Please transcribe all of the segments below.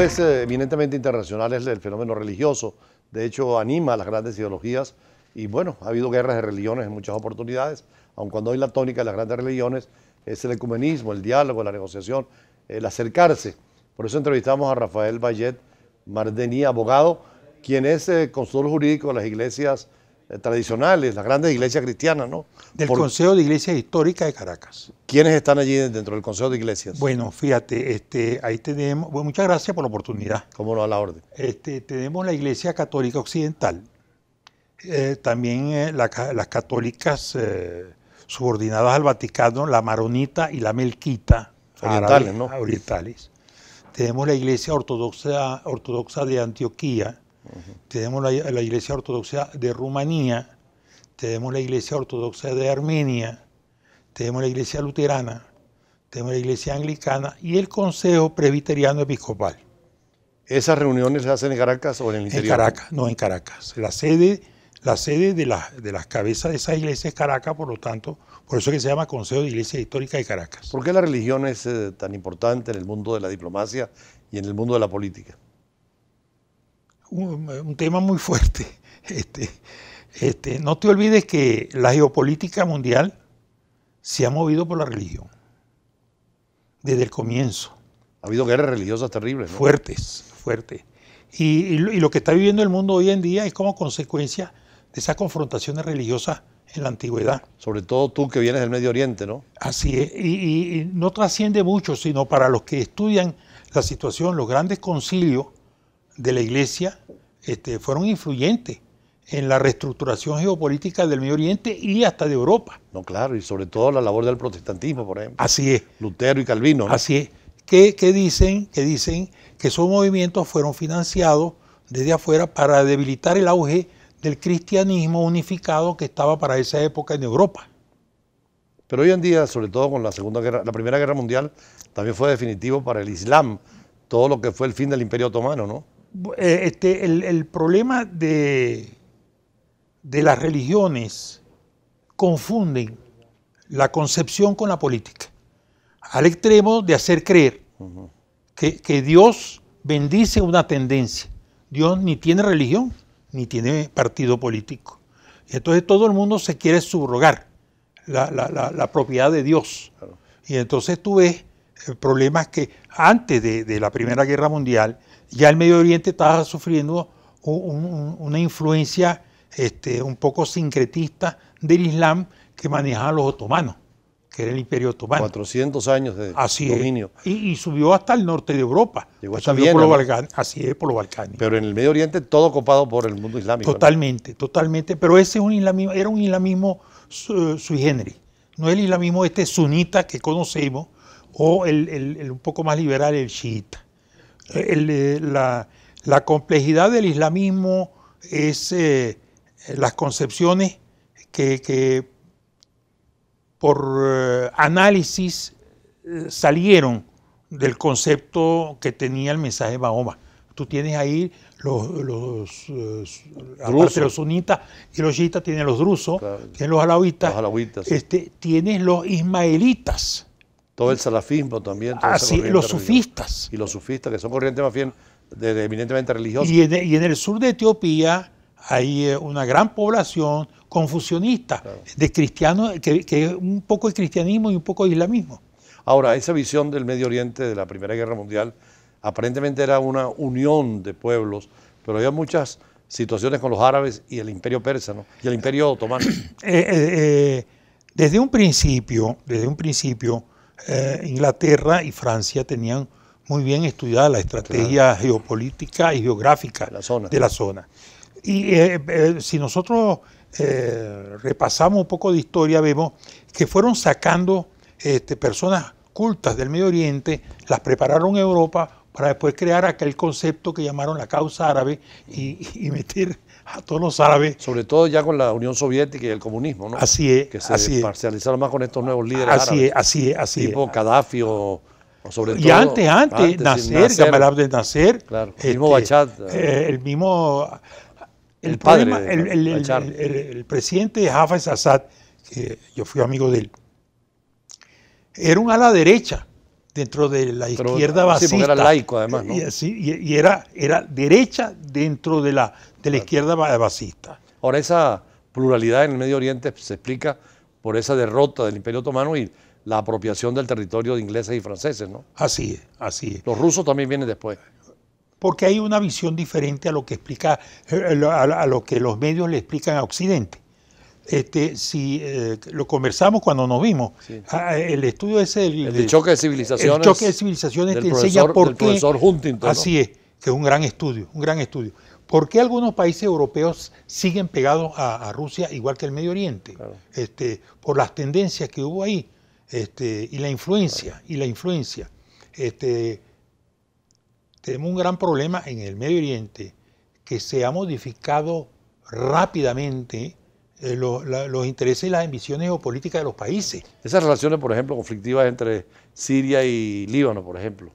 es eh, eminentemente internacional, es el fenómeno religioso. De hecho, anima a las grandes ideologías. Y bueno, ha habido guerras de religiones en muchas oportunidades, aun cuando hoy la tónica de las grandes religiones es el ecumenismo, el diálogo, la negociación, el acercarse. Por eso entrevistamos a Rafael Bayet Mardení, abogado, quien es eh, consultor jurídico de las iglesias eh, tradicionales, las grandes iglesias cristianas, ¿no? Del Consejo de Iglesias Históricas de Caracas. ¿Quiénes están allí dentro del Consejo de Iglesias? Bueno, fíjate, este, ahí tenemos, muchas gracias por la oportunidad. Cómo lo da la orden. Este, tenemos la Iglesia Católica Occidental, eh, también eh, las católicas subordinadas al Vaticano, la maronita y la melquita. Orientales, ¿no? Ah, orientales. Tenemos la Iglesia Ortodoxa, Ortodoxa de Antioquía, tenemos la, Iglesia Ortodoxa de Rumanía, tenemos la Iglesia Ortodoxa de Armenia, tenemos la Iglesia Luterana, tenemos la Iglesia Anglicana y el Consejo Presbiteriano Episcopal. ¿Esas reuniones se hacen en Caracas o en el interior? En Caracas, no en Caracas. La sede, la sede de, de las cabezas de esa iglesia es Caracas, por lo tanto, por eso que se llama Consejo de Iglesia Histórica de Caracas. ¿Por qué la religión es eh, tan importante en el mundo de la diplomacia y en el mundo de la política? un, tema muy fuerte. Este, este, no te olvides que la geopolítica mundial se ha movido por la religión desde el comienzo. Ha habido guerras religiosas terribles. Fuertes, fuertes. Y, lo, que está viviendo el mundo hoy en día es como consecuencia de esas confrontaciones religiosas en la antigüedad. Sobre todo tú que vienes del Medio Oriente, ¿no? Así es, y, y no trasciende mucho, sino para los que estudian la situación, los grandes concilios de la Iglesia este, fueron influyentes en la reestructuración geopolítica del Medio Oriente y hasta de Europa. No, claro, y sobre todo la labor del protestantismo, por ejemplo. Así es. Lutero y Calvino. Así es. ¿Qué, dicen, que dicen que esos movimientos fueron financiados desde afuera para debilitar el auge del cristianismo unificado que estaba para esa época en Europa. Pero hoy en día, sobre todo con la segunda guerra, la primera guerra mundial, también fue definitivo para el Islam todo lo que fue el fin del Imperio Otomano, ¿no? Eh, este, el, problema de, las religiones confunden la concepción con la política, al extremo de hacer creer que, Dios bendice una tendencia. Dios ni tiene religión, ni tiene partido político. Y entonces todo el mundo se quiere subrogar la, propiedad de Dios. Y entonces tú ves eh, problemas que antes de la Primera Guerra Mundial, ya el Medio Oriente estaba sufriendo una influencia este, un poco sincretista del Islam que manejaban los otomanos, que era el imperio otomano. 400 años de dominio. Y, subió hasta el norte de Europa. Llegó por los Así es, por los Balcanes. Pero en el Medio Oriente todo copado por el mundo islámico. Totalmente, totalmente. Pero ese es un era un islamismo su, sui generis. No es el islamismo este sunita que conocemos o el, un poco más liberal, el chiita. Eh, la, complejidad del islamismo es eh, las concepciones que, por eh, análisis salieron del concepto que tenía el mensaje de Mahoma. Tú tienes ahí los, los, sunitas y los yitas, tienen los drusos, tienen tienes los alawitas, Este, tienes los ismaelitas, todo el salafismo también. Ah, los sufistas. Y los sufistas, que son corrientes más bien eminentemente religiosas. E, y en, el sur de Etiopía hay eh, una gran población confusionista, de cristianos, que, es un poco el cristianismo y un poco el islamismo. Ahora, esa visión del Medio Oriente de la Primera Guerra Mundial aparentemente era una unión de pueblos, pero había muchas situaciones con los árabes y el imperio persa, ¿no? Y el imperio otomano. Eh, eh, desde un principio, desde un principio, eh, Inglaterra y Francia tenían muy bien estudiada la estrategia geopolítica y geográfica de la zona. Y eh, eh, si nosotros repasamos un poco de historia, vemos que fueron sacando este, personas cultas del Medio Oriente, las prepararon en Europa para después crear aquel concepto que llamaron la causa árabe y, y, meter a todos los árabes. Sobre todo ya con la Unión Soviética y el comunismo, ¿no? Así es. Que se así parcializaron más con estos nuevos líderes así árabes. así es, así tipo es. Tipo Gaddafi o, sobre todo. Y antes, antes, antes Nasser, Gamal Abdel Nasser. el este, mismo Bachat. Eh, el mismo. El, padre. el, presidente de Hafez Assad, que yo fui amigo de él, era un ala derecha dentro de la izquierda basista. Sí, era laico además, ¿no? Y, era, era derecha dentro de la, de la izquierda basista. Ahora, esa pluralidad en el Medio Oriente se explica por esa derrota del Imperio Otomano y la apropiación del territorio de ingleses y franceses, ¿no? Así es, así es. Los rusos también vienen después. Porque hay una visión diferente a lo que explica, eh, a lo que los medios le explican a Occidente. Este, si eh, lo conversamos cuando nos vimos, ah, el estudio ese el, choque de civilizaciones, el choque de civilizaciones enseña por qué, así es, que es un gran estudio, un gran estudio. ¿Por qué algunos países europeos siguen pegados a, Rusia igual que el Medio Oriente? Este, por las tendencias que hubo ahí este, y la influencia y la influencia. tenemos un gran problema en el Medio Oriente que se ha modificado rápidamente eh, los intereses y las ambiciones geopolíticas de los países. Esas relaciones, por ejemplo, conflictivas entre Siria y Líbano, por ejemplo.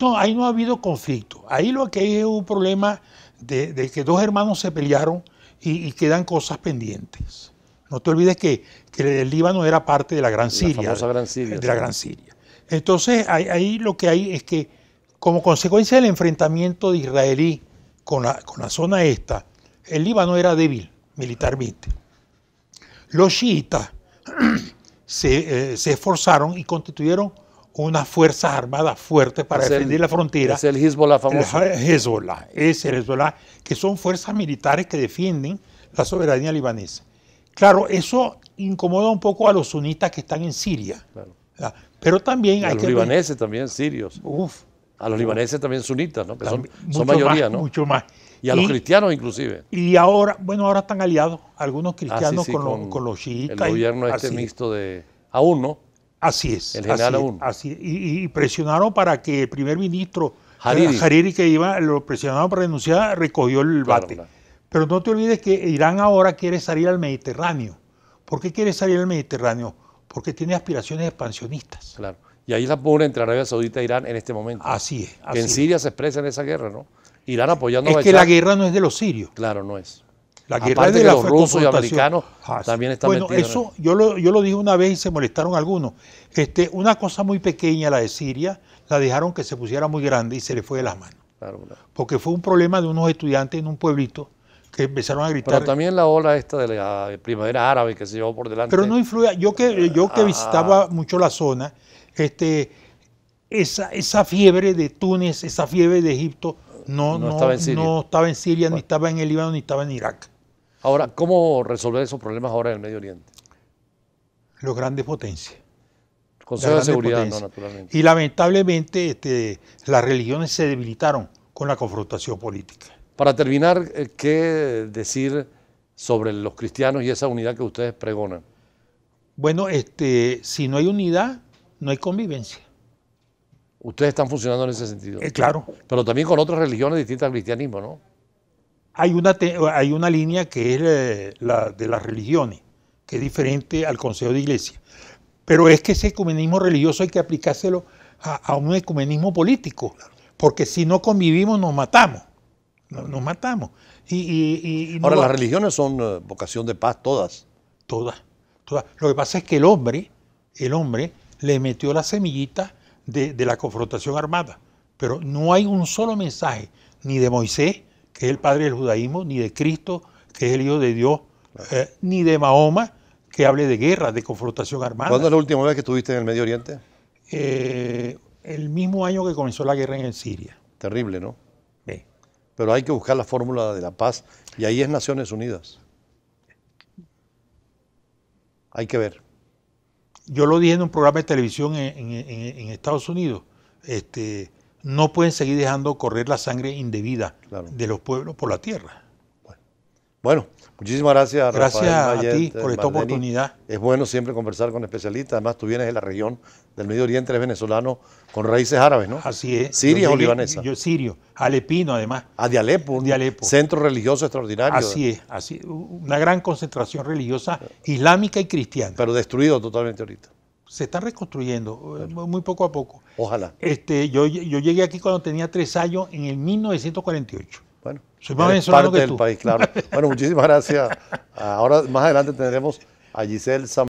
No, ahí no ha habido conflicto. Ahí lo que hay es un problema de, que dos hermanos se pelearon y, quedan cosas pendientes. No te olvides que, el Líbano era parte de la Gran Siria. La gran de, la Gran Siria. Entonces, ahí, ahí, lo que hay es que, como consecuencia del enfrentamiento de israelí con la, con la zona esta, el Líbano era débil militarmente. Los chiitas eh, se, esforzaron y constituyeron unas fuerzas armadas fuertes para defender la frontera. Es el Hezbollah famoso. Hezbollah, es el Hezbollah, que son fuerzas militares que defienden la soberanía libanesa. Claro, eso incomoda un poco a los sunitas que están en Siria. Pero también hay a los libaneses también, sirios. Uf, a los libaneses también sunitas, ¿no? Que son, mayoría, ¿no? Mucho más. Y a los cristianos inclusive. Y ahora, bueno, ahora están aliados algunos ah, cristianos con, los, con, El gobierno este mixto de... Aún, ¿no? Así es. El general aún. y, presionaron para que el primer ministro eh, Hariri, que iba, lo presionaron para renunciar, recogió el bate. Pero no te olvides que Irán ahora quiere salir al Mediterráneo. ¿Por qué quiere salir al Mediterráneo? Porque tiene aspiraciones expansionistas. Claro. Y ahí la pone entre Arabia Saudita e Irán en este momento. Así es. en Siria se expresa en esa guerra, ¿no? Irán apoyando es a Es que la guerra no es de los sirios. Claro, no es. La guerra es de los rusos y americanos ah, también están bueno, Bueno, eso yo lo, yo lo dije una vez y se molestaron algunos. Este, una cosa muy pequeña, la de Siria, la dejaron que se pusiera muy grande y se le fue de las manos. Claro, claro. Porque fue un problema de unos estudiantes en un pueblito que empezaron a gritar. Pero también la ola esta de la eh, primavera árabe que se llevó por delante. Pero no influía. Yo que, yo que ah. visitaba mucho la zona, este, esa, esa fiebre de Túnez, esa fiebre de Egipto, no, no, estaba en Siria, ni estaba en el Líbano, ni estaba en Irak. Ahora, ¿cómo resolver esos problemas ahora en el Medio Oriente? Los grandes potencias. Consejo de Seguridad, naturalmente. Y lamentablemente este, las religiones se debilitaron con la confrontación política. Para terminar, eh, ¿qué decir sobre los cristianos y esa unidad que ustedes pregonan? Bueno, este, si no hay unidad, no hay convivencia. Ustedes están funcionando en ese sentido. Eh, claro. Pero también con otras religiones distintas al cristianismo, ¿no? Hay una, hay una línea que es eh, la de las religiones, que es diferente al Consejo de Iglesia. Pero es que ese ecumenismo religioso hay que aplicárselo a, un ecumenismo político, porque si no convivimos nos matamos, nos, matamos. Y, Ahora, las religiones son eh, vocación de paz todas. Todas, todas. Lo que pasa es que el hombre, el hombre le metió la semillita de, la confrontación armada. Pero no hay un solo mensaje, ni de Moisés, que es el padre del judaísmo, ni de Cristo, que es el hijo de Dios, eh, ni de Mahoma, que hable de guerra, de confrontación armada. ¿Cuándo es la última vez que estuviste en el Medio Oriente? Eh, el mismo año que comenzó la guerra en Siria. Terrible, ¿no? Sí. Pero hay que buscar la fórmula de la paz y ahí es Naciones Unidas. Hay que ver yo lo dije en un programa de televisión en, Estados Unidos, este, no pueden seguir dejando correr la sangre indebida de los pueblos por la tierra. Bueno, muchísimas gracias. Rafael a ti por esta oportunidad. Es bueno siempre conversar con especialistas. Además, tú vienes de la región del Medio Oriente, eres venezolano con raíces árabes, ¿no? Así es. ¿Siria o libanesa? Yo, sirio, alepino además. Ah, de Alepo, un de Alepo. centro religioso extraordinario. Así es, así una gran concentración religiosa islámica y cristiana. Pero destruido totalmente ahorita. Se está reconstruyendo, eh, muy poco a poco. Ojalá. Este, yo, yo llegué aquí cuando tenía tres años, en el 1948. Bueno, soy más parte que tú. del país, claro. Bueno, muchísimas gracias. Ahora, más adelante tendremos a Giselle Samuel.